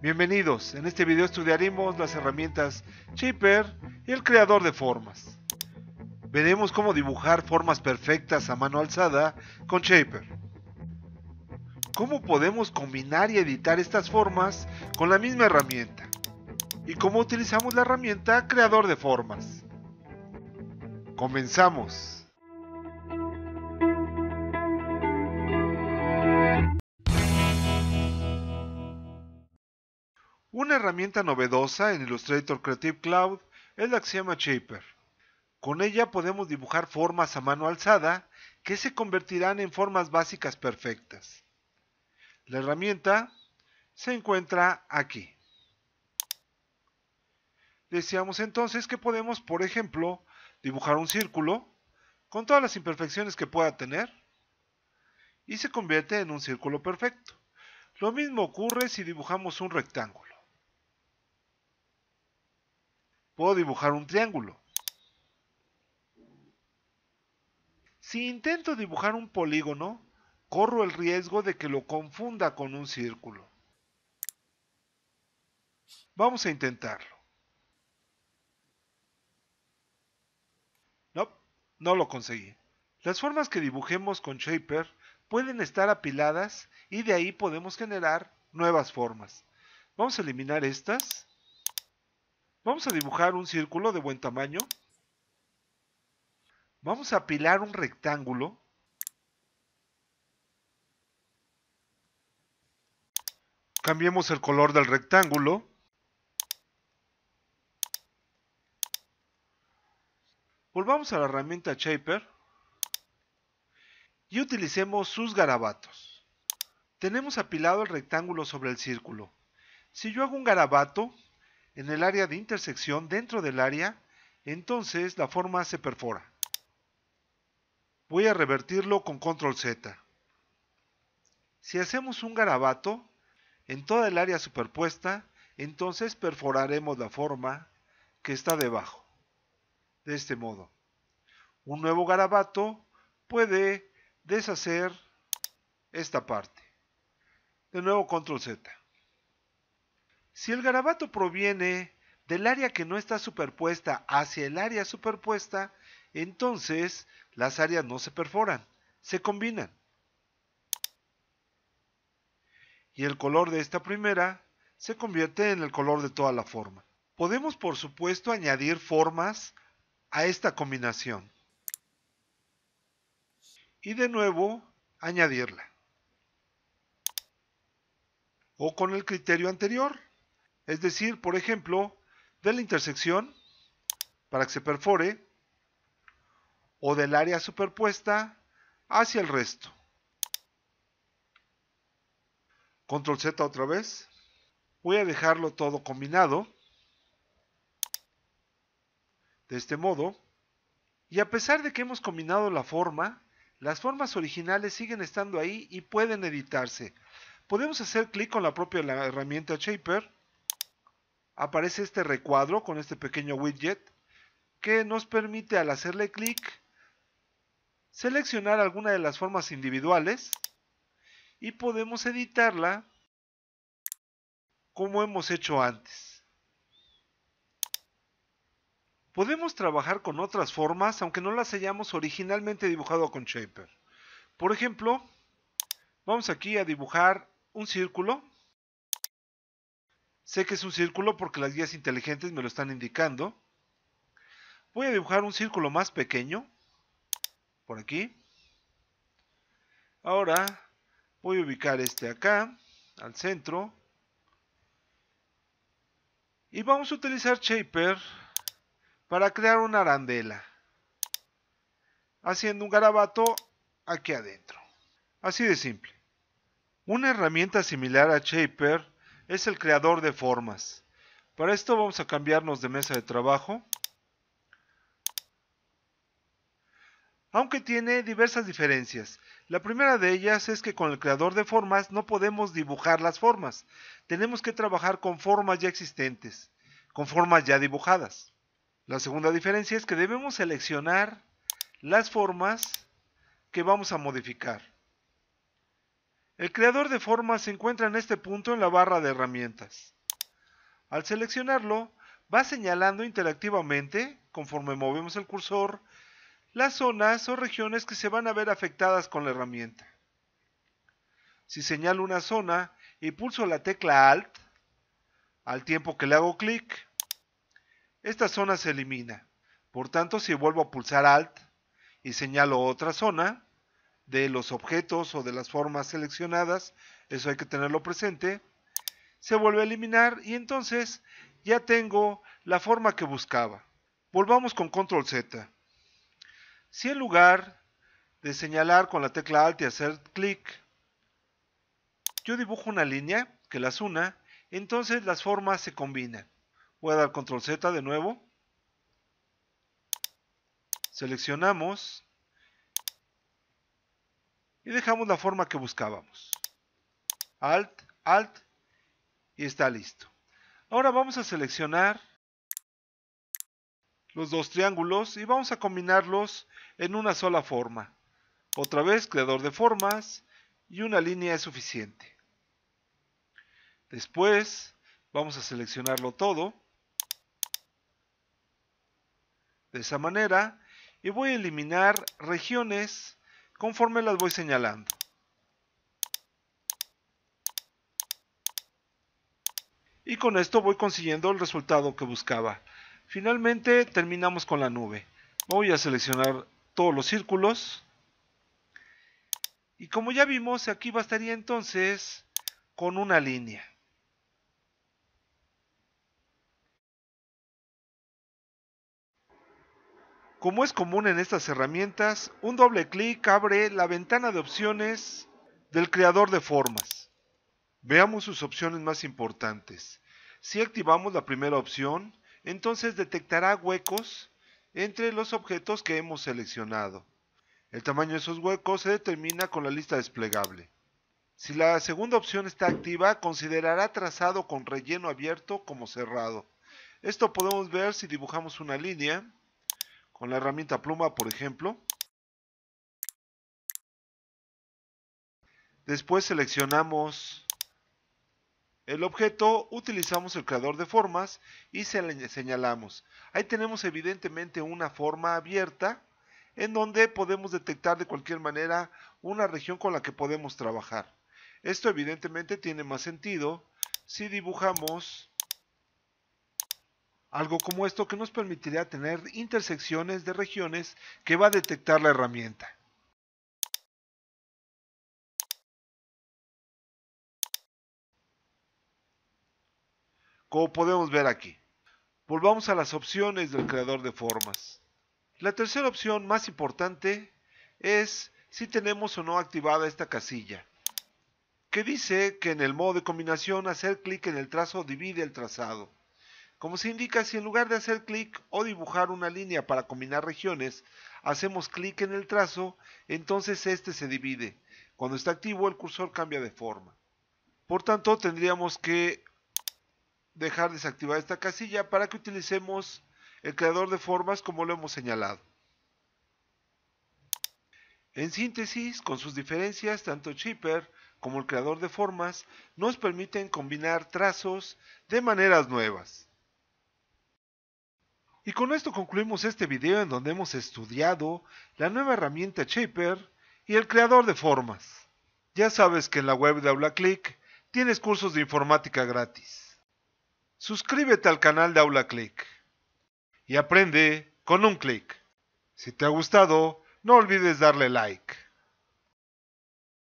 Bienvenidos, en este video estudiaremos las herramientas Shaper y el creador de formas. Veremos cómo dibujar formas perfectas a mano alzada con Shaper. Cómo podemos combinar y editar estas formas con la misma herramienta. Y cómo utilizamos la herramienta creador de formas. Comenzamos. Una herramienta novedosa en Illustrator Creative Cloud es la que Shaper. Con ella podemos dibujar formas a mano alzada que se convertirán en formas básicas perfectas. La herramienta se encuentra aquí. Decíamos entonces que podemos, por ejemplo, dibujar un círculo con todas las imperfecciones que pueda tener y se convierte en un círculo perfecto. Lo mismo ocurre si dibujamos un rectángulo. puedo dibujar un triángulo. Si intento dibujar un polígono, corro el riesgo de que lo confunda con un círculo. Vamos a intentarlo. No, no lo conseguí. Las formas que dibujemos con Shaper pueden estar apiladas y de ahí podemos generar nuevas formas. Vamos a eliminar estas Vamos a dibujar un círculo de buen tamaño. Vamos a apilar un rectángulo. Cambiemos el color del rectángulo. Volvamos a la herramienta Shaper y utilicemos sus garabatos. Tenemos apilado el rectángulo sobre el círculo. Si yo hago un garabato, en el área de intersección dentro del área, entonces la forma se perfora. Voy a revertirlo con control Z. Si hacemos un garabato en toda el área superpuesta, entonces perforaremos la forma que está debajo. De este modo, un nuevo garabato puede deshacer esta parte. De nuevo control Z. Si el garabato proviene del área que no está superpuesta hacia el área superpuesta, entonces las áreas no se perforan, se combinan. Y el color de esta primera se convierte en el color de toda la forma. Podemos por supuesto añadir formas a esta combinación. Y de nuevo añadirla. O con el criterio anterior, es decir, por ejemplo, de la intersección para que se perfore o del área superpuesta hacia el resto. Control Z otra vez. Voy a dejarlo todo combinado. De este modo. Y a pesar de que hemos combinado la forma, las formas originales siguen estando ahí y pueden editarse. Podemos hacer clic con la propia herramienta Shaper aparece este recuadro con este pequeño widget que nos permite al hacerle clic seleccionar alguna de las formas individuales y podemos editarla como hemos hecho antes. Podemos trabajar con otras formas aunque no las hayamos originalmente dibujado con Shaper. Por ejemplo, vamos aquí a dibujar un círculo Sé que es un círculo porque las guías inteligentes me lo están indicando. Voy a dibujar un círculo más pequeño. Por aquí. Ahora voy a ubicar este acá, al centro. Y vamos a utilizar Shaper para crear una arandela. Haciendo un garabato aquí adentro. Así de simple. Una herramienta similar a Shaper es el creador de formas. Para esto vamos a cambiarnos de mesa de trabajo. Aunque tiene diversas diferencias. La primera de ellas es que con el creador de formas no podemos dibujar las formas. Tenemos que trabajar con formas ya existentes, con formas ya dibujadas. La segunda diferencia es que debemos seleccionar las formas que vamos a modificar. El creador de formas se encuentra en este punto en la barra de herramientas. Al seleccionarlo, va señalando interactivamente, conforme movemos el cursor, las zonas o regiones que se van a ver afectadas con la herramienta. Si señalo una zona y pulso la tecla Alt, al tiempo que le hago clic, esta zona se elimina. Por tanto, si vuelvo a pulsar Alt y señalo otra zona, de los objetos o de las formas seleccionadas, eso hay que tenerlo presente, se vuelve a eliminar y entonces ya tengo la forma que buscaba. Volvamos con control Z. Si en lugar de señalar con la tecla alt y hacer clic, yo dibujo una línea que las una, entonces las formas se combinan. Voy a dar control Z de nuevo. Seleccionamos y dejamos la forma que buscábamos. Alt, Alt y está listo. Ahora vamos a seleccionar los dos triángulos y vamos a combinarlos en una sola forma. Otra vez creador de formas y una línea es suficiente. Después vamos a seleccionarlo todo de esa manera y voy a eliminar regiones conforme las voy señalando. Y con esto voy consiguiendo el resultado que buscaba. Finalmente terminamos con la nube. Voy a seleccionar todos los círculos. Y como ya vimos, aquí bastaría entonces con una línea. Como es común en estas herramientas, un doble clic abre la ventana de opciones del creador de formas. Veamos sus opciones más importantes. Si activamos la primera opción, entonces detectará huecos entre los objetos que hemos seleccionado. El tamaño de esos huecos se determina con la lista desplegable. Si la segunda opción está activa, considerará trazado con relleno abierto como cerrado. Esto podemos ver si dibujamos una línea con la herramienta pluma, por ejemplo. Después seleccionamos el objeto, utilizamos el creador de formas y se señalamos. Ahí tenemos evidentemente una forma abierta en donde podemos detectar de cualquier manera una región con la que podemos trabajar. Esto evidentemente tiene más sentido si dibujamos algo como esto que nos permitirá tener intersecciones de regiones que va a detectar la herramienta. Como podemos ver aquí. Volvamos a las opciones del creador de formas. La tercera opción más importante es si tenemos o no activada esta casilla, que dice que en el modo de combinación hacer clic en el trazo divide el trazado. Como se indica, si en lugar de hacer clic o dibujar una línea para combinar regiones, hacemos clic en el trazo, entonces este se divide. Cuando está activo el cursor cambia de forma. Por tanto, tendríamos que dejar desactivada esta casilla para que utilicemos el creador de formas como lo hemos señalado. En síntesis, con sus diferencias, tanto Chipper como el creador de formas nos permiten combinar trazos de maneras nuevas. Y con esto concluimos este video en donde hemos estudiado la nueva herramienta Shaper y el creador de formas. Ya sabes que en la web de AulaClick tienes cursos de informática gratis. Suscríbete al canal de AulaClick y aprende con un clic. Si te ha gustado, no olvides darle like.